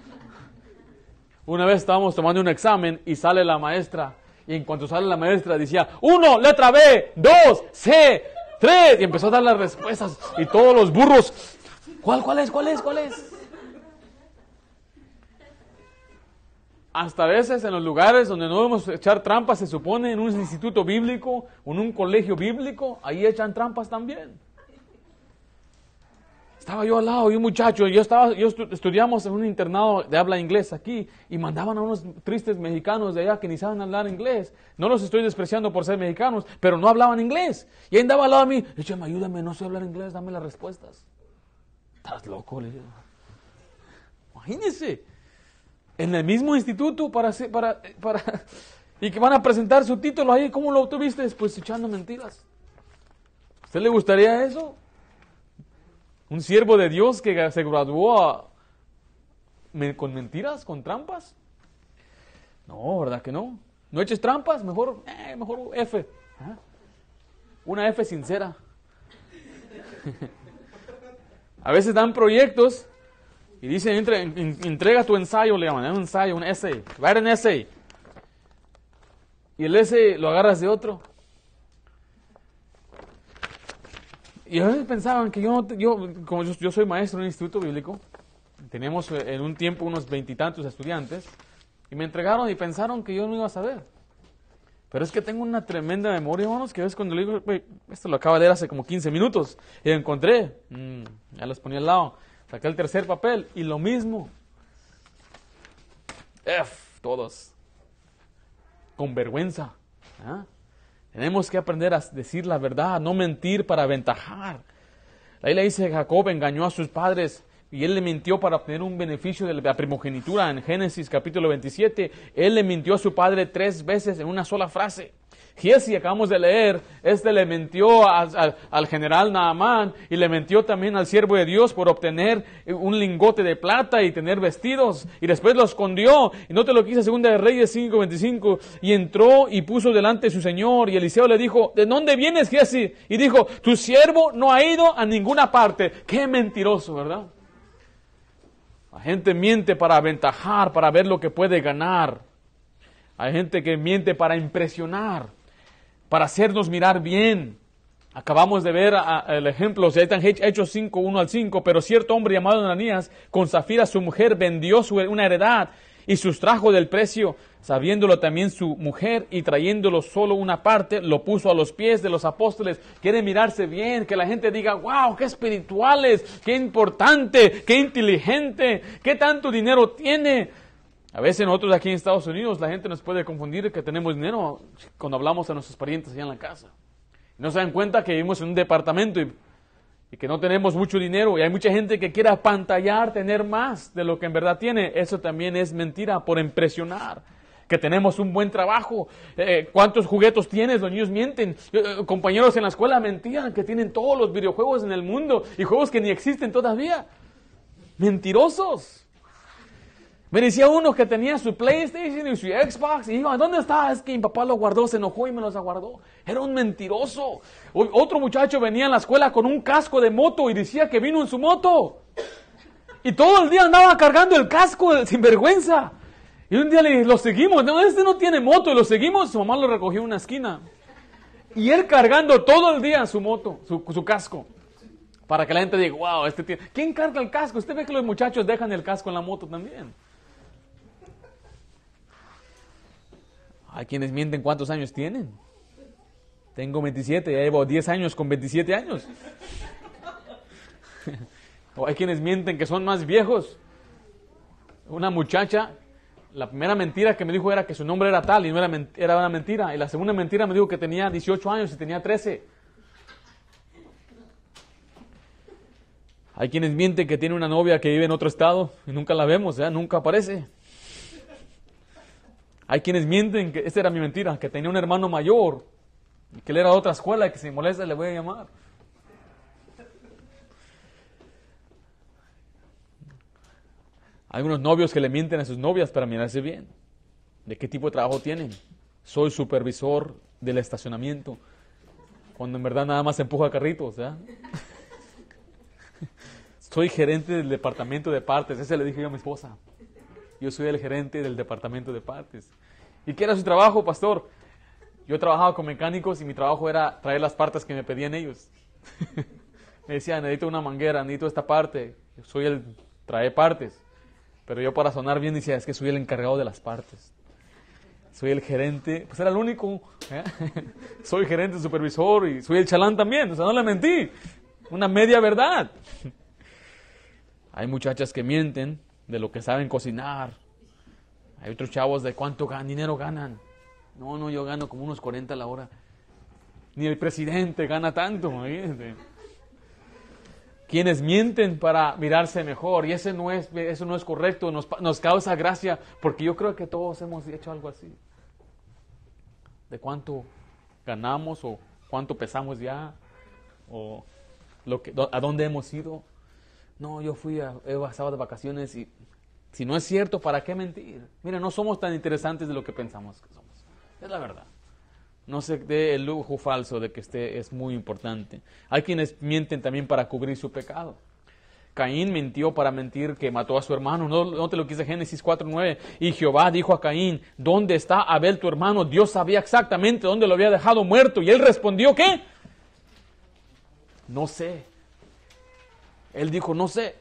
Una vez estábamos tomando un examen y sale la maestra. Y en cuanto sale la maestra decía, uno, letra B, dos, C, tres. Y empezó a dar las respuestas. Y todos los burros, ¿cuál, cuál es, cuál es, cuál es? hasta a veces en los lugares donde no debemos echar trampas, se supone, en un instituto bíblico, o en un colegio bíblico, ahí echan trampas también. Estaba yo al lado y un muchacho, yo estaba, yo estudiamos en un internado de habla inglés aquí y mandaban a unos tristes mexicanos de allá que ni saben hablar inglés. No los estoy despreciando por ser mexicanos, pero no hablaban inglés. Y ahí andaba al lado a mí, échame, ayúdame, no sé hablar inglés, dame las respuestas. Estás loco, le digo. Imagínense, en el mismo instituto para, para, para, y que van a presentar su título ahí. ¿Cómo lo obtuviste? Pues echando mentiras. usted le gustaría eso? Un siervo de Dios que se graduó con mentiras, con trampas. No, ¿verdad que no? No eches trampas, mejor, eh, mejor F. ¿ah? Una F sincera. <laughs> a veces dan proyectos y dice, entre, entrega tu ensayo, le llaman, ¿eh? un ensayo, un essay, write en essay. Y el essay lo agarras de otro. Y a veces pensaban que yo, yo como yo, soy maestro en un instituto bíblico, tenemos eh, en un tiempo unos veintitantos estudiantes, y me entregaron y pensaron que yo no iba a saber. Pero es que tengo una tremenda memoria, hermanos, que ves cuando le digo, esto lo acabo de leer hace como 15 minutos, y lo encontré, mm, ya los ponía al lado. Saqué el tercer papel y lo mismo. todos. Con vergüenza. ¿ah? Tenemos que aprender a decir la verdad, no mentir para aventajar. Ahí le dice Jacob engañó a sus padres y él le mintió para obtener un beneficio de la primogenitura en Génesis capítulo 27. Él le mintió a su padre tres veces en una sola frase. Giesi, acabamos de leer, este le mentió al general Naamán y le mentió también al siervo de Dios por obtener un lingote de plata y tener vestidos y después lo escondió y no te lo quise, segunda de Reyes 5:25 y entró y puso delante su señor y Eliseo le dijo, ¿de dónde vienes Giesi? Y dijo, tu siervo no ha ido a ninguna parte. Qué mentiroso, ¿verdad? La gente miente para aventajar, para ver lo que puede ganar. Hay gente que miente para impresionar para hacernos mirar bien. Acabamos de ver el ejemplo, se están Hechos 5, 1 al 5, pero cierto hombre llamado Ananías, con Zafira su mujer, vendió su, una heredad y sustrajo del precio, sabiéndolo también su mujer y trayéndolo solo una parte, lo puso a los pies de los apóstoles. Quiere mirarse bien, que la gente diga, wow, qué espirituales, qué importante, qué inteligente, qué tanto dinero tiene. A veces nosotros aquí en Estados Unidos la gente nos puede confundir que tenemos dinero cuando hablamos a nuestros parientes allá en la casa. No se dan cuenta que vivimos en un departamento y, que no tenemos mucho dinero y hay mucha gente que quiere apantallar, tener más de lo que en verdad tiene. Eso también es mentira por impresionar. Que tenemos un buen trabajo. Eh, ¿Cuántos juguetes tienes? Los niños mienten. Eh, eh, compañeros en la escuela mentían que tienen todos los videojuegos en el mundo y juegos que ni existen todavía. Mentirosos. Me decía uno que tenía su PlayStation y su Xbox y iba, ¿dónde está? Es que mi papá lo guardó, se enojó y me los aguardó. Era un mentiroso. Otro muchacho venía a la escuela con un casco de moto y decía que vino en su moto. Y todo el día andaba cargando el casco sin vergüenza. Y un día le dije, lo seguimos, no, este no tiene moto lo seguimos. Su mamá lo recogió en una esquina. Y él cargando todo el día su moto, su, casco para que la gente diga, wow, este tiene... ¿Quién carga el casco? Usted ve que los muchachos dejan el casco en la moto también. Hay quienes mienten cuántos años tienen. Tengo 27, ya llevo 10 años con 27 años. o <laughs> hay quienes mienten que son más viejos. Una muchacha, la primera mentira que me dijo era que su nombre era tal y no era, una mentira. Y la segunda mentira me dijo que tenía 18 años y tenía 13. Hay quienes mienten que tiene una novia que vive en otro estado y nunca la vemos, ¿eh? nunca aparece. Hay quienes mienten que esa era mi mentira, que tenía un hermano mayor, que él era de otra escuela que si me molesta le voy a llamar. Hay unos novios que le mienten a sus novias para mirarse bien. ¿De qué tipo de trabajo tienen? Soy supervisor del estacionamiento. Cuando en verdad nada más empuja carritos, <laughs> Soy gerente del departamento de partes. Ese le dije yo a mi esposa. Yo soy el gerente del departamento de partes. ¿Y qué era su trabajo, pastor? Yo trabajaba con mecánicos y mi trabajo era traer las partes que me pedían ellos. <laughs> me decían, necesito una manguera, necesito esta parte. Yo soy el trae partes. Pero yo para sonar bien decía, es que soy el encargado de las partes. Soy el gerente, pues era el único. ¿eh? <laughs> soy gerente, supervisor y soy el chalán también. O sea, no le mentí. Una media verdad. <laughs> Hay muchachas que mienten de lo que saben cocinar. Hay otros chavos de cuánto gan dinero ganan. No, no, yo gano como unos 40 a la hora. Ni el presidente gana tanto, Quienes mienten para mirarse mejor, y ese no es, eso no es correcto, nos, causa gracia, porque yo creo que todos hemos hecho algo así. De cuánto ganamos o cuánto pesamos ya, o lo que, a dónde hemos ido. No, yo fui a, Eva de vacaciones y si no es cierto, ¿para qué mentir? Mira, no somos tan interesantes de lo que pensamos que somos. Es la verdad. No se dé el lujo falso de que esté es muy importante. Hay quienes mienten también para cubrir su pecado. Caín mintió para mentir que mató a su hermano. No, te lo quise Génesis 4.9. Y Jehová dijo a Caín, ¿dónde está Abel tu hermano? Dios sabía exactamente dónde lo había dejado muerto. Y él respondió, ¿qué? No sé. Él dijo, no sé.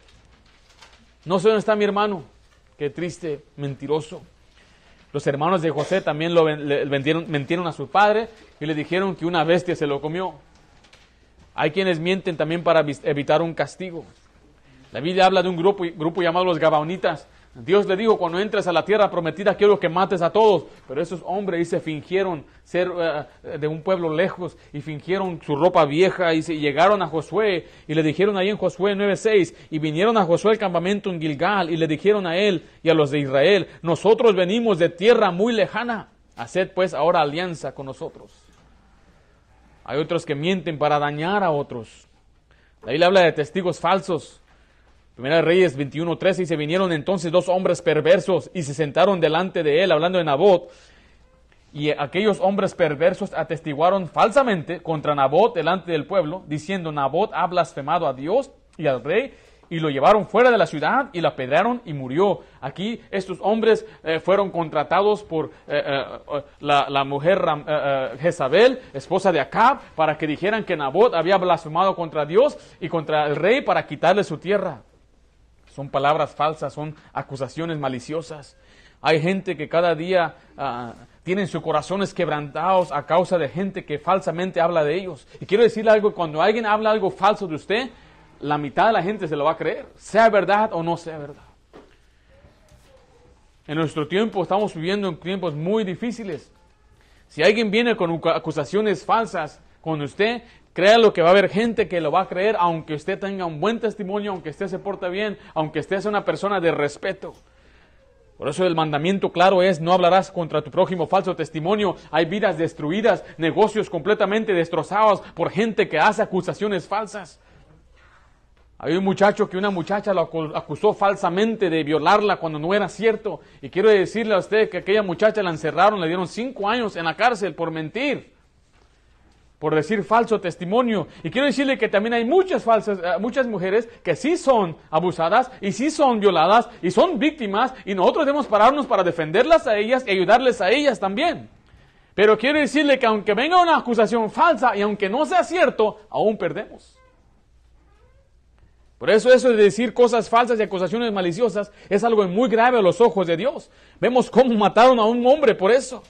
No sé dónde está mi hermano. Qué triste, mentiroso. Los hermanos de José también lo mentieron a su padre y le dijeron que una bestia se lo comió. Hay quienes mienten también para evitar un castigo. La Biblia habla de un grupo, grupo llamado los Gabaonitas, Dios le dijo, cuando entres a la tierra prometida, quiero que mates a todos. Pero esos hombres y se fingieron ser eh, de un pueblo lejos y fingieron su ropa vieja y, se, llegaron a Josué y le dijeron ahí en Josué 9.6 y vinieron a Josué al campamento en Gilgal y le dijeron a él y a los de Israel, nosotros venimos de tierra muy lejana, haced pues ahora alianza con nosotros. Hay otros que mienten para dañar a otros. Ahí le habla de testigos falsos. Primera Reyes 21:13 y se vinieron entonces dos hombres perversos y se sentaron delante de él hablando de Nabot. Y aquellos hombres perversos atestiguaron falsamente contra Nabot delante del pueblo, diciendo, Nabot ha blasfemado a Dios y al rey, y lo llevaron fuera de la ciudad y la apedrearon y murió. Aquí estos hombres eh, fueron contratados por eh, eh, la, la, mujer Jezabel, esposa de Acab, para que dijeran que Nabot había blasfemado contra Dios y contra el rey para quitarle su tierra son palabras falsas, son acusaciones maliciosas. Hay gente que cada día tiene ah, tienen sus corazones quebrantados a causa de gente que falsamente habla de ellos. Y quiero decirle algo, cuando alguien habla algo falso de usted, la mitad de la gente se lo va a creer, sea verdad o no sea verdad. En nuestro tiempo estamos viviendo en tiempos muy difíciles. Si alguien viene con acusaciones falsas con usted, Créalo que va a haber gente que lo va a creer, aunque usted tenga un buen testimonio, aunque usted se porte bien, aunque usted sea una persona de respeto. Por eso el mandamiento claro es, no hablarás contra tu prójimo falso testimonio. Hay vidas destruidas, negocios completamente destrozados por gente que hace acusaciones falsas. Hay un muchacho que una muchacha lo acusó falsamente de violarla cuando no era cierto. Y quiero decirle a usted que aquella muchacha la encerraron, le dieron cinco años en la cárcel por mentir por decir falso testimonio. Y quiero decirle que también hay muchas falsas, eh, muchas mujeres que sí son abusadas y sí son violadas y son víctimas y nosotros debemos pararnos para defenderlas a ellas y ayudarles a ellas también. Pero quiero decirle que aunque venga una acusación falsa y aunque no sea cierto, aún perdemos. Por eso eso de decir cosas falsas y acusaciones maliciosas es algo muy grave a los ojos de Dios. Vemos cómo mataron a un hombre por eso.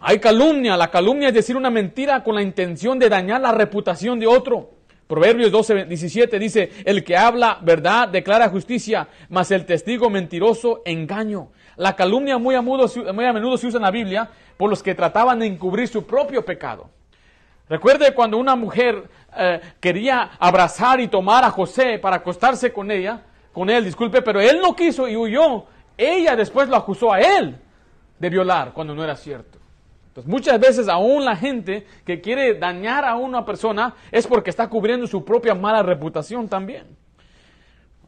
Hay calumnia. La calumnia es decir una mentira con la intención de dañar la reputación de otro. Proverbios 12, 17 dice, el que habla verdad declara justicia, mas el testigo mentiroso engaño. La calumnia muy a, menudo se usa en la Biblia por los que trataban de encubrir su propio pecado. Recuerde cuando una mujer eh, quería abrazar y tomar a José para acostarse con ella, con él, disculpe, pero él no quiso y huyó. Ella después lo acusó a él de violar cuando no era cierto muchas veces aún la gente que quiere dañar a una persona es porque está cubriendo su propia mala reputación también.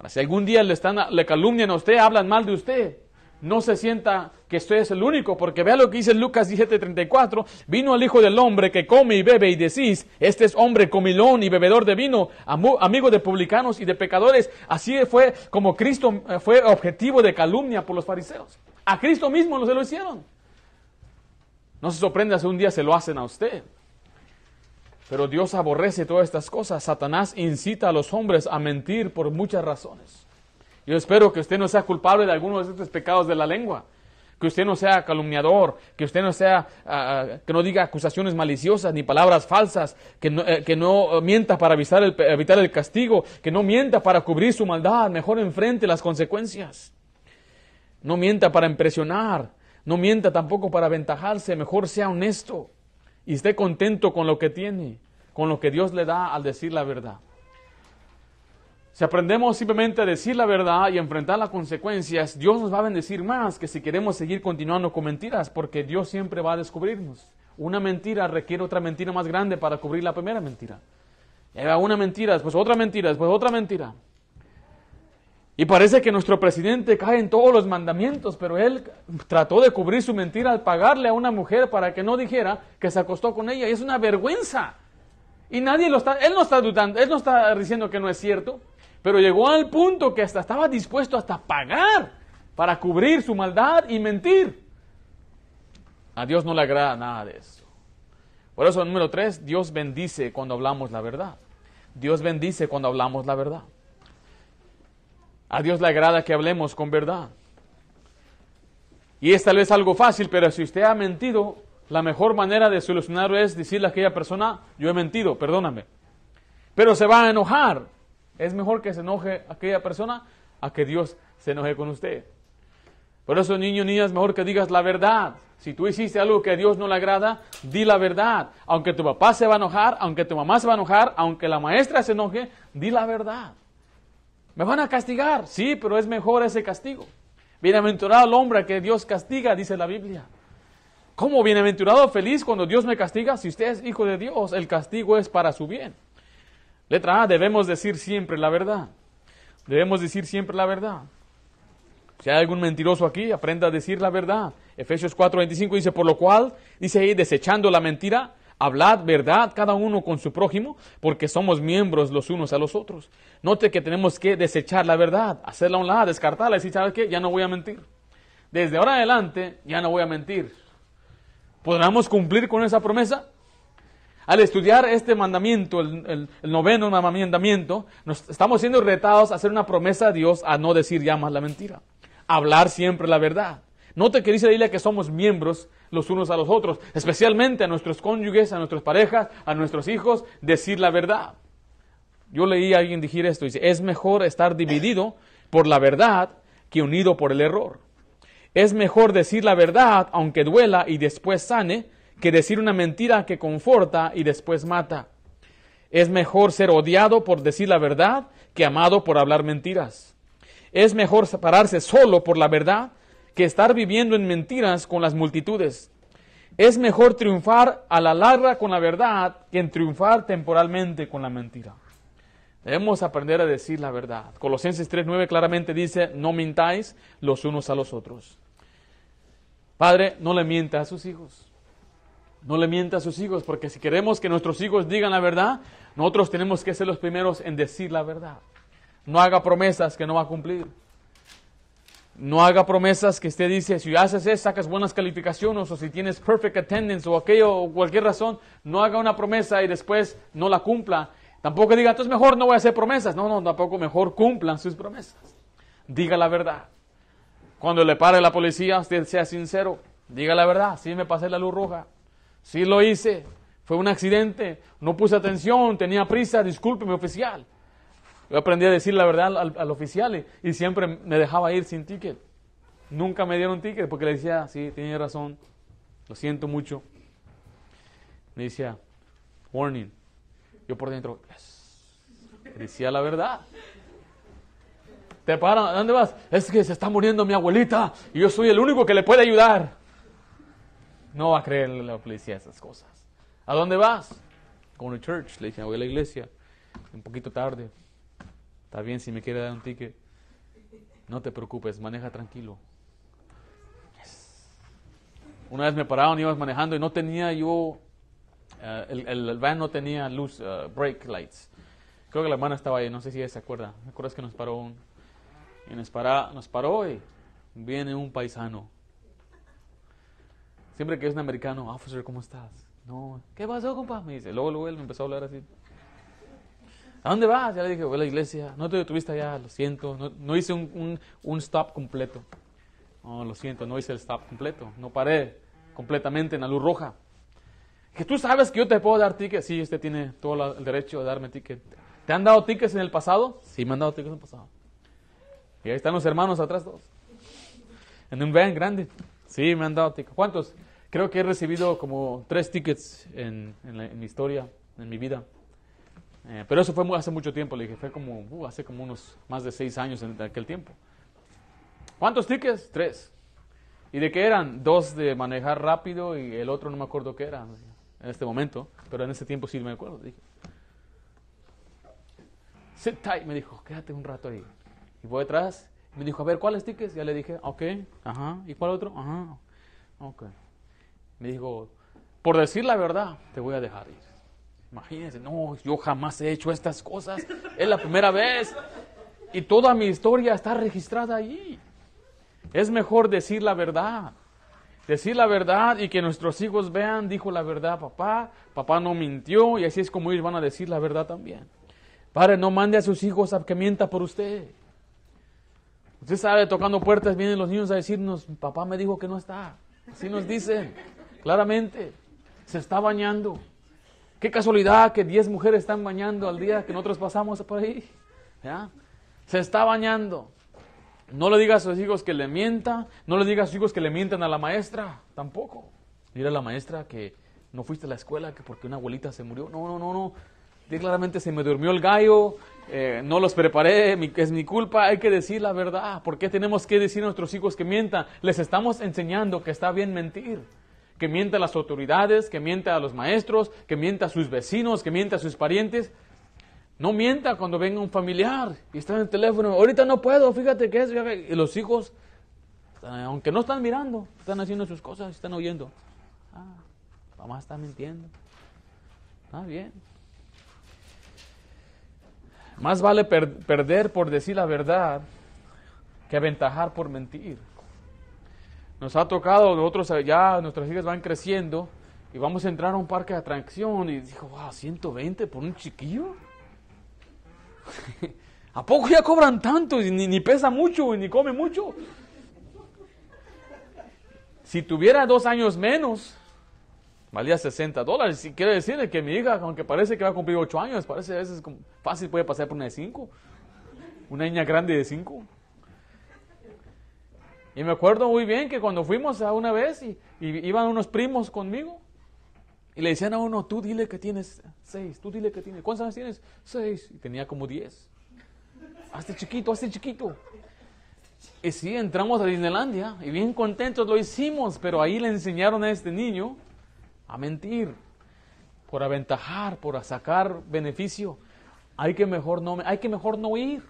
si algún día le, están, le calumnian a usted, hablan mal de usted, no se sienta que usted es el único, porque vea lo que dice Lucas 17:34, vino el Hijo del Hombre que come y bebe y decís, este es hombre comilón y bebedor de vino, amigo de publicanos y de pecadores. Así fue como Cristo eh, fue objetivo de calumnia por los fariseos. A Cristo mismo se lo hicieron. No se sorprenda si un día se lo hacen a usted. Pero Dios aborrece todas estas cosas. Satanás incita a los hombres a mentir por muchas razones. Yo espero que usted no sea culpable de alguno de estos pecados de la lengua. Que usted no sea calumniador, que usted no sea, ah, ah, que no diga acusaciones maliciosas ni palabras falsas, que no, eh, que no eh, mienta para evitar el castigo, que no mienta para cubrir su maldad, mejor enfrente las consecuencias. No mienta para impresionar, no mienta tampoco para aventajarse, mejor sea honesto y esté contento con lo que tiene, con lo que Dios le da al decir la verdad. Si aprendemos simplemente a decir la verdad y enfrentar las consecuencias, Dios nos va a bendecir más que si queremos seguir continuando con mentiras, porque Dios siempre va a descubrirnos. Una mentira requiere otra mentira más grande para cubrir la primera mentira. Una mentira, después otra mentira, después otra mentira. Y parece que nuestro presidente cae en todos los mandamientos, pero él trató de cubrir su mentira al pagarle a una mujer para que no dijera que se acostó con ella. Y es una vergüenza. Y nadie lo está, él no está dudando, él no está diciendo que no es cierto, pero llegó al punto que hasta estaba dispuesto hasta pagar para cubrir su maldad y mentir. A Dios no le agrada nada de eso. Por eso, número tres, Dios bendice cuando hablamos la verdad. Dios bendice cuando hablamos la verdad. A Dios le agrada que hablemos con verdad. Y es tal vez algo fácil, pero si usted ha mentido, la mejor manera de solucionarlo es decirle a aquella persona, yo he mentido, perdóname. Pero se va a enojar. Es mejor que se enoje aquella persona a que Dios se enoje con usted. Por eso, niño, niña, es mejor que digas la verdad. Si tú hiciste algo que a Dios no le agrada, di la verdad. Aunque tu papá se va a enojar, aunque tu mamá se va a enojar, aunque la maestra se enoje, di la verdad. Me van a castigar, sí, pero es mejor ese castigo. Bienaventurado el hombre que Dios castiga, dice la Biblia. ¿Cómo bienaventurado, feliz cuando Dios me castiga? Si usted es hijo de Dios, el castigo es para su bien. Letra A, debemos decir siempre la verdad. Debemos decir siempre la verdad. Si hay algún mentiroso aquí, aprenda a decir la verdad. Efesios 4:25 dice, por lo cual, dice ahí, desechando la mentira, Hablad verdad cada uno con su prójimo, porque somos miembros los unos a los otros. Note que tenemos que desechar la verdad, hacerla a un lado, descartarla, decir, ¿sabes qué? Ya no voy a mentir. Desde ahora adelante, ya no voy a mentir. ¿Podremos cumplir con esa promesa? Al estudiar este mandamiento, el, noveno mandamiento, nos estamos siendo retados a hacer una promesa a Dios a no decir ya más la mentira, hablar siempre la verdad. Note que dice la que somos miembros los unos a los otros, especialmente a nuestros cónyuges, a nuestras parejas, a nuestros hijos, decir la verdad. Yo leí a alguien decir esto, dice, es mejor estar dividido por la verdad que unido por el error. Es mejor decir la verdad aunque duela y después sane, que decir una mentira que conforta y después mata. Es mejor ser odiado por decir la verdad que amado por hablar mentiras. Es mejor separarse solo por la verdad que estar viviendo en mentiras con las multitudes. Es mejor triunfar a la larga con la verdad que en triunfar temporalmente con la mentira. Debemos aprender a decir la verdad. Colosenses 3.9 claramente dice, no mintáis los unos a los otros. Padre, no le mienta a sus hijos. No le mienta a sus hijos, porque si queremos que nuestros hijos digan la verdad, nosotros tenemos que ser los primeros en decir la verdad. No haga promesas que no va a cumplir. No haga promesas que usted dice, si haces eso, sacas buenas calificaciones o si tienes perfect attendance o aquello o cualquier razón. No haga una promesa y después no la cumpla. Tampoco diga, entonces mejor no voy a hacer promesas. No, no, tampoco mejor cumplan sus promesas. Diga la verdad. Cuando le pare la policía, usted sea sincero. Diga la verdad, sí me pasé la luz roja. Sí lo hice. Fue un accidente. No puse atención, tenía prisa. Discúlpeme, oficial. Yo aprendí a decir la verdad al, oficial y, siempre me dejaba ir sin ticket. Nunca me dieron ticket porque le decía, ah, sí, tiene razón, lo siento mucho. Me decía, warning. Yo por dentro, Decía la verdad. Te paran, dónde vas? Es que se está muriendo mi abuelita y yo soy el único que le puede ayudar. No va a creer la policía esas cosas. ¿A dónde vas? Con una church, le dije, voy a la iglesia. Un poquito tarde. Está bien si me quiere dar un ticket. No te preocupes, maneja tranquilo. Una vez me pararon, ibas manejando y no tenía yo, eh, el, van no tenía luz, eh, brake lights. Creo que la hermana estaba ahí, no sé si ella se acuerda. ¿Me acuerdas que nos paró un, y nos, nos paró y viene un paisano. Siempre que es un americano, ah, officer, ¿cómo estás? No, ¿qué pasó, compa? Me dice. Luego, luego él me empezó a hablar así. ¿A dónde vas? Ya le dije, voy a la iglesia. No te tuviste allá, lo siento. No, hice un, un, stop completo. No, lo siento, no hice el stop completo. No paré completamente en la luz roja. Que tú sabes que yo te puedo dar tickets. Sí, usted tiene todo el derecho de darme tickets. ¿Te han dado tickets en el pasado? Sí, me han dado tickets en el pasado. Y ahí están los hermanos atrás dos. En un van grande. Sí, me han dado tickets. ¿Cuántos? Creo que he recibido como tres tickets en, en mi historia, en mi vida. Eh, pero eso fue hace mucho tiempo, le dije, fue como, uh, hace como unos más de seis años en aquel tiempo. ¿Cuántos tickets? Tres. ¿Y de qué eran? Dos de manejar rápido y el otro no me acuerdo qué era en este momento, pero en ese tiempo sí me acuerdo. Dije, sit tight, me dijo, quédate un rato ahí. Y voy atrás, me dijo, a ver, ¿cuáles tickets? Ya le dije, ok, ajá, ¿y cuál otro? Ajá, ok. Me dijo, por decir la verdad, te voy a dejar ir. Imagínense, no, yo jamás he hecho estas cosas, es la primera vez. Y toda mi historia está registrada ahí. Es mejor decir la verdad. Decir la verdad y que nuestros hijos vean, dijo la verdad papá, papá no mintió y así es como ellos van a decir la verdad también. Padre, no mande a sus hijos a que mienta por usted. Usted sabe, tocando puertas vienen los niños a decirnos, papá me dijo que no está. Así nos dicen, claramente. Se está bañando. Qué casualidad que 10 mujeres están bañando al día que nosotros pasamos por ahí. Se está bañando. No le diga a sus hijos que le mienta, no le diga a sus hijos que le mientan a la maestra, tampoco. Dile a la maestra que no fuiste a la escuela que porque una abuelita se murió. No, no, no, no. claramente se me durmió el gallo, eh, no los preparé, es mi culpa. Hay que decir la verdad. ¿Por qué tenemos que decir a nuestros hijos que mientan? Les estamos enseñando que está bien mentir que miente a las autoridades, que miente a los maestros, que miente a sus vecinos, que miente a sus parientes. No mienta cuando venga un familiar y está en el teléfono, ahorita no puedo, fíjate que es, y los hijos, eh, aunque no están mirando, están haciendo sus cosas, están oyendo. Ah, mamá está mintiendo. Está bien. Más vale perder por decir la verdad que aventajar por mentir. Nos ha tocado, nosotros eh, ya nuestras hijas van creciendo y vamos a entrar a un parque de atracción y dijo, wow, 120 por un chiquillo. <laughs> ¿A poco ya cobran tanto? Y ni, pesa mucho, y ni come mucho. Si tuviera dos años menos, valía 60 dólares. Y quiere decir que mi hija, aunque parece que va a cumplir 8 años, parece a veces fácil puede pasar por una de 5. Una niña grande de 5. Y me acuerdo muy bien que cuando fuimos a una vez y, iban unos primos conmigo y le decían a uno, tú dile que tienes seis, tú dile que tienes, ¿cuántos años tienes? Seis. Y tenía como diez. Hasta chiquito, hasta chiquito. Y sí, entramos a Disneylandia y bien contentos lo hicimos, pero ahí le enseñaron a este niño a mentir, por aventajar, por sacar beneficio. Hay que mejor no, hay que mejor no ir.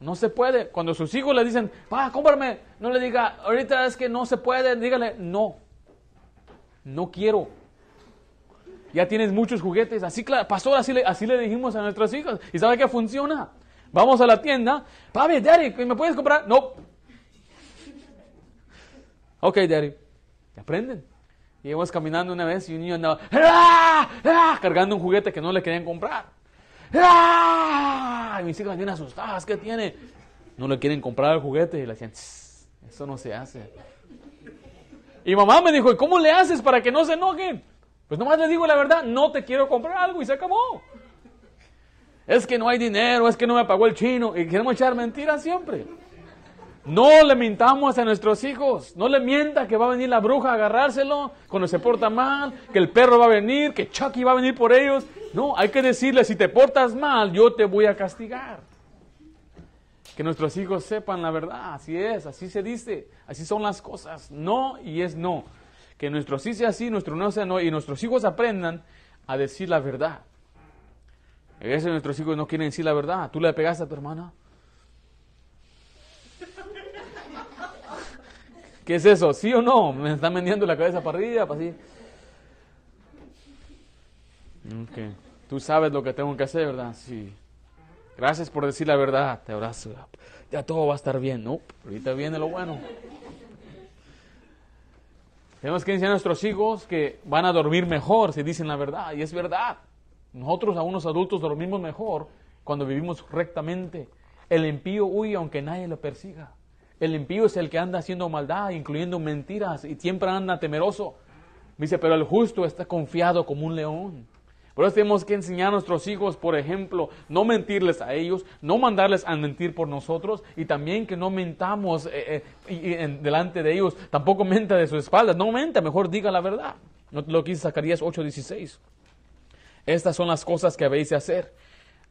No se puede. Cuando sus hijos le dicen, pa, cómprame, no le diga, ahorita es que no se puede, dígale, no, no quiero. Ya tienes muchos juguetes. Así, pasó así le, así le dijimos a nuestras hijas. ¿Y sabe qué funciona? Vamos a la tienda. Papi, daddy, ¿me puedes comprar? No. Ok, daddy. aprenden. Y íbamos caminando una vez y un niño andaba ¡Ah! ¡Ah!", cargando un juguete que no le querían comprar. ¡Ah! Y mis hijas vienen asustadas, ¿qué tiene? No le quieren comprar el juguete y le decían, eso no se hace. Y mamá me dijo, ¿y cómo le haces para que no se enojen? Pues nomás le digo la verdad, no te quiero comprar algo y se acabó. Es que no hay dinero, es que no me pagó el chino y queremos echar mentiras siempre. No le mintamos a nuestros hijos. No le mienta que va a venir la bruja a agarrárselo cuando se porta mal, que el perro va a venir, que Chucky va a venir por ellos. No, hay que decirle, si te portas mal, yo te voy a castigar. Que nuestros hijos sepan la verdad. Así es, así se dice. Así son las cosas. No y es no. Que nuestro sí sea sí, nuestro no sea no. Y nuestros hijos aprendan a decir la verdad. A veces nuestros hijos no quieren decir la verdad. Tú le pegaste a tu hermana. ¿Qué es eso? ¿Sí o no? ¿Me están vendiendo la cabeza para arriba? Para así? Tú sabes lo que tengo que hacer, ¿verdad? Sí. Gracias por decir la verdad. Te abrazo. Ya todo va a estar bien, ¿no? Ahorita viene lo bueno. Tenemos que enseñar a nuestros hijos que van a dormir mejor si dicen la verdad. Y es verdad. Nosotros, a unos adultos, dormimos mejor cuando vivimos rectamente. El impío huye aunque nadie lo persiga. El impío es el que anda haciendo maldad, incluyendo mentiras, y siempre anda temeroso. Dice, pero el justo está confiado como un león. Por eso tenemos que enseñar a nuestros hijos, por ejemplo, no mentirles a ellos, no mandarles a mentir por nosotros y también que no mentamos eh, eh delante de ellos, tampoco menta de su espalda, no menta, mejor diga la verdad. Lo que dice Zacarías 8:16. Estas son las cosas que habéis de hacer.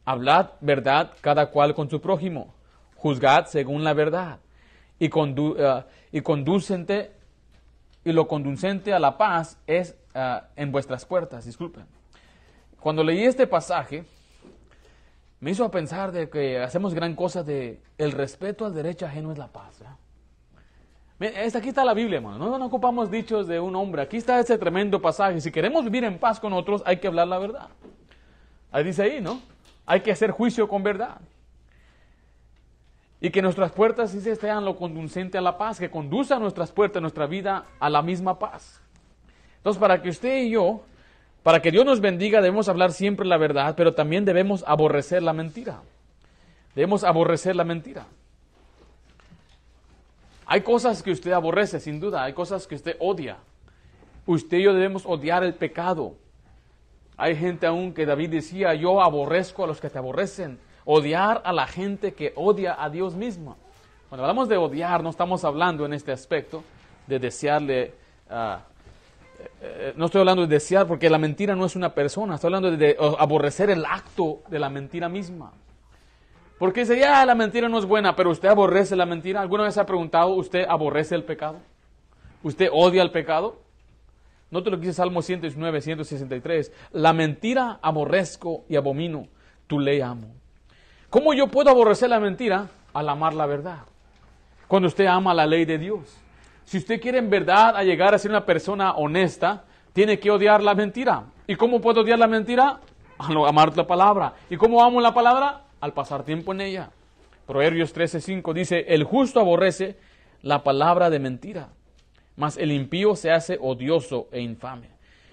Hablad verdad cada cual con su prójimo. Juzgad según la verdad y, eh, y conducente y lo conducente a la paz es eh, en vuestras puertas, disculpen. Cuando leí este pasaje, me hizo pensar de que hacemos gran cosa de el respeto al derecho ajeno es la paz. Aquí está la Biblia, hermano. No, no ocupamos dichos de un hombre. Aquí está ese tremendo pasaje. Si queremos vivir en paz con otros, hay que hablar la verdad. Ahí dice ahí, ¿no? Hay que hacer juicio con verdad. Y que nuestras puertas sí sean lo conducente a la paz, que conduza nuestras puertas, nuestra vida a la misma paz. Entonces, para que usted y yo, para que Dios nos bendiga, debemos hablar siempre la verdad, pero también debemos aborrecer la mentira. Debemos aborrecer la mentira. Hay cosas que usted aborrece, sin duda, hay cosas que usted odia. Usted y yo debemos odiar el pecado. Hay gente aún que David decía, yo aborrezco a los que te aborrecen odiar a la gente que odia a Dios mismo. Cuando hablamos de odiar, no estamos hablando en este aspecto de desearle... Ah, eh, eh, no estoy hablando de desear porque la mentira no es una persona, estoy hablando de, aborrecer el acto de la mentira misma. Porque dice, ya la mentira no es buena, pero usted aborrece la mentira. ¿Alguna vez se ha preguntado, usted aborrece el pecado? ¿Usted odia el pecado? No te lo dice Salmo 119, 163. La mentira aborrezco y abomino, tu ley amo. ¿Cómo yo puedo aborrecer la mentira al amar la verdad? Cuando usted ama la ley de Dios. Si usted quiere en verdad a llegar a ser una persona honesta, tiene que odiar la mentira. ¿Y cómo puedo odiar la mentira? Al amar la palabra. ¿Y cómo amo la palabra? Al pasar tiempo en ella. Proverbios 13:5 dice, el justo aborrece la palabra de mentira, mas el impío se hace odioso e infame.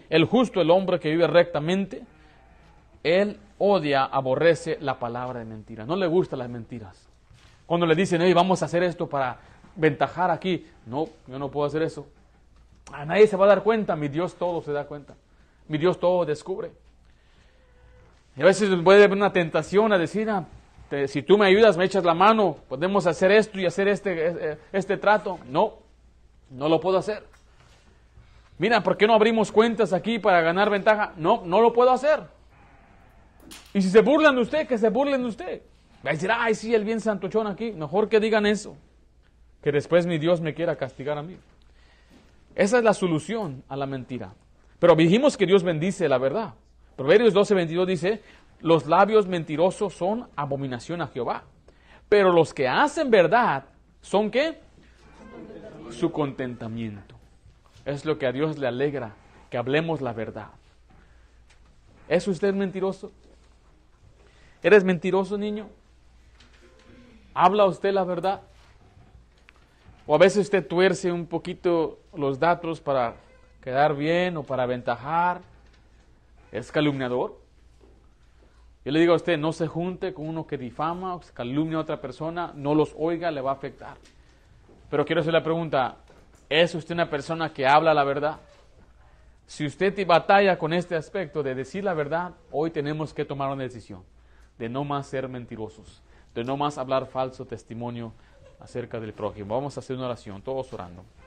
El justo, el hombre que vive rectamente, él odia, aborrece la palabra de mentira. No le gustan las mentiras. Cuando le dicen, hey, vamos a hacer esto para ventajar aquí. No, yo no puedo hacer eso. A nadie se va a dar cuenta. Mi Dios todo se da cuenta. Mi Dios todo descubre. Y a veces puede haber una tentación a decir, ah, si tú me ayudas, me echas la mano, podemos hacer esto y hacer este, eh, eh, este trato. No, no lo puedo hacer. Mira, ¿por qué no abrimos cuentas aquí para ganar ventaja? No, no lo puedo hacer. Y si se burlan de usted, que se burlen de usted. Va a decir, ay, sí, el bien santochón aquí. Mejor que digan eso. Que después mi Dios me quiera castigar a mí. Esa es la solución a la mentira. Pero dijimos que Dios bendice la verdad. Proverbios 12, 22 dice, los labios mentirosos son abominación a Jehová. Pero los que hacen verdad son qué? Su contentamiento. Es lo que a Dios le alegra, que hablemos la verdad. ¿Es usted mentiroso? ¿Eres mentiroso, niño? ¿Habla usted la verdad? O a veces usted tuerce un poquito los datos para quedar bien o para aventajar. ¿Es calumniador? Yo le digo a usted, no se junte con uno que difama o que calumnia a otra persona, no los oiga, le va a afectar. Pero quiero hacer la pregunta, ¿es usted una persona que habla la verdad? Si usted batalla con este aspecto de decir la verdad, hoy tenemos que tomar una decisión de no más ser mentirosos, de no más hablar falso testimonio acerca del prójimo. Vamos a hacer una oración, todos orando.